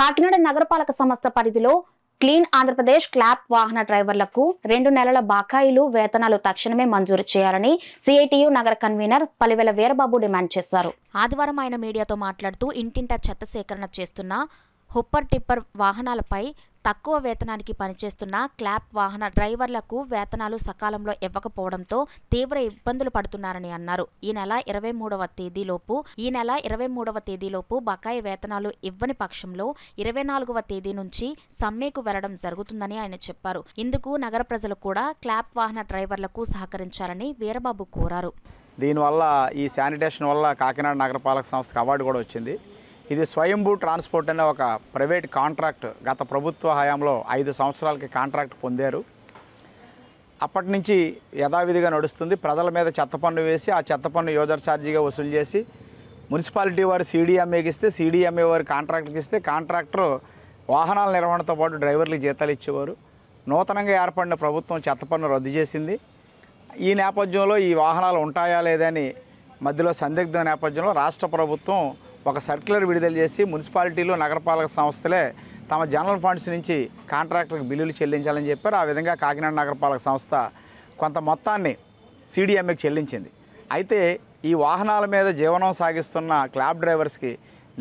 కాకినాడ నగరపాలక సంస్థ పరిధిలో క్లీన్ ఆంధ్రప్రదేశ్ క్లాప్ వాహన డ్రైవర్లకు రెండు నెలల బకాయిలు వేతనాలు తక్షణమే మంజూరు చేయాలని సిఐటియు నగర కన్వీనర్ పలివెల వీరబాబు డిమాండ్ చేశారు ఆదివారం ఆయన మీడియాతో మాట్లాడుతూ ఇంటింటా చెత్త సేకరణ చేస్తున్న హుప్పర్ టిప్పర్ వాహనాలపై తక్కువ వేతనానికి పనిచేస్తున్న క్లాప్ వాహన డ్రైవర్లకు వేతనాలు సకాలంలో ఇవ్వకపోవడంతో తీవ్ర ఇబ్బందులు పడుతున్నారని అన్నారు ఈ నెల ఇరవై మూడవ తేదీలోపు ఈ నెల ఇరవై మూడవ తేదీలోపు బకాయి వేతనాలు ఇవ్వని పక్షంలో ఇరవై నాలుగవ తేదీ నుంచి సమ్మెకు వెళ్లడం జరుగుతుందని ఆయన చెప్పారు ఇందుకు నగర ప్రజలు కూడా క్లాప్ వాహన డ్రైవర్లకు సహకరించాలని వీరబాబు కోరారు దీనివల్ల ఈ శానిటేషన్ వల్ల కాకినాడ నగరపాలక సంస్థకు అవార్డు కూడా వచ్చింది ఇది స్వయంభూ ట్రాన్స్పోర్ట్ అనే ఒక ప్రైవేట్ కాంట్రాక్ట్ గత ప్రభుత్వ హయాంలో ఐదు సంవత్సరాలకి కాంట్రాక్ట్ పొందారు అప్పటి నుంచి యథావిధిగా నడుస్తుంది ప్రజల మీద చెత్త పన్ను వేసి ఆ చెత్త పన్ను యూజర్ ఛార్జీగా వసూలు చేసి మున్సిపాలిటీ వారు సీడీఎంఏకి ఇస్తే సీడీఎంఏ వారు కాంట్రాక్ట్కి ఇస్తే కాంట్రాక్టర్ వాహనాల నిర్వహణతో పాటు డ్రైవర్లకు జీతాలు ఇచ్చేవారు నూతనంగా ఏర్పడిన ప్రభుత్వం చెత్త పన్ను రద్దు చేసింది ఈ నేపథ్యంలో ఈ వాహనాలు ఉంటాయా లేదని మధ్యలో సందిగ్ధ నేపథ్యంలో రాష్ట్ర ప్రభుత్వం ఒక సర్క్యులర్ విడుదల చేసి మున్సిపాలిటీలు నగరపాలక సంస్థలే తమ జనరల్ ఫండ్స్ నుంచి కాంట్రాక్టర్కి బిల్లులు చెల్లించాలని చెప్పారు ఆ విధంగా కాకినాడ నగరపాలక సంస్థ కొంత మొత్తాన్ని సిడిఎంఏకి చెల్లించింది అయితే ఈ వాహనాల మీద జీవనం సాగిస్తున్న క్లాబ్ డ్రైవర్స్కి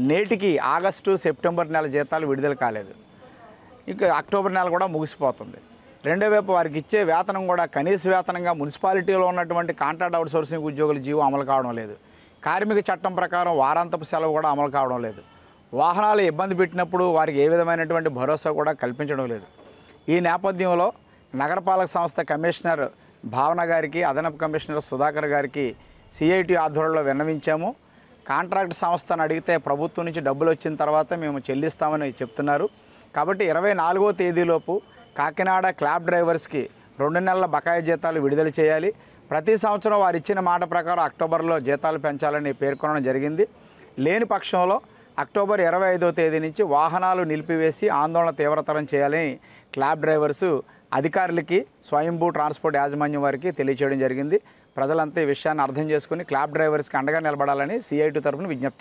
నేటికి ఆగస్టు సెప్టెంబర్ నెల జీతాలు విడుదల కాలేదు ఇంకా అక్టోబర్ నెల కూడా ముగిసిపోతుంది రెండో వైపు వారికి ఇచ్చే వేతనం కూడా కనీస వేతనంగా మున్సిపాలిటీలో ఉన్నటువంటి కాంట్రాక్ట్ అవుట్సోర్సింగ్ ఉద్యోగుల జీవో అమలు కావడం లేదు కార్మిక చట్టం ప్రకారం వారాంతపు సెలవు కూడా అమలు కావడం లేదు వాహనాలు ఇబ్బంది పెట్టినప్పుడు వారికి ఏ విధమైనటువంటి భరోసా కూడా కల్పించడం లేదు ఈ నేపథ్యంలో నగరపాలక సంస్థ కమిషనర్ భావన గారికి అదనపు కమిషనర్ సుధాకర్ గారికి సిఐటి ఆధ్వర్యంలో విన్నవించాము కాంట్రాక్ట్ సంస్థను అడిగితే ప్రభుత్వం నుంచి డబ్బులు వచ్చిన తర్వాత మేము చెల్లిస్తామని చెప్తున్నారు కాబట్టి ఇరవై నాలుగో తేదీలోపు కాకినాడ క్లాబ్ డ్రైవర్స్కి రెండు నెలల బకాయి జీతాలు విడుదల చేయాలి ప్రతి సంవత్సరం వారు ఇచ్చిన మాట ప్రకారం అక్టోబర్లో జీతాలు పెంచాలని పేర్కొనడం జరిగింది లేని పక్షంలో అక్టోబర్ ఇరవై ఐదో తేదీ నుంచి వాహనాలు నిలిపివేసి ఆందోళన తీవ్రతరం చేయాలని క్లాబ్ డ్రైవర్సు అధికారులకి స్వయంభూ ట్రాన్స్పోర్ట్ యాజమాన్యం వారికి తెలియచేయడం జరిగింది ప్రజలంతా ఈ విషయాన్ని అర్థం చేసుకుని క్లాబ్ డ్రైవర్స్కి అండగా నిలబడాలని సిఐటి తరఫున విజ్ఞప్తి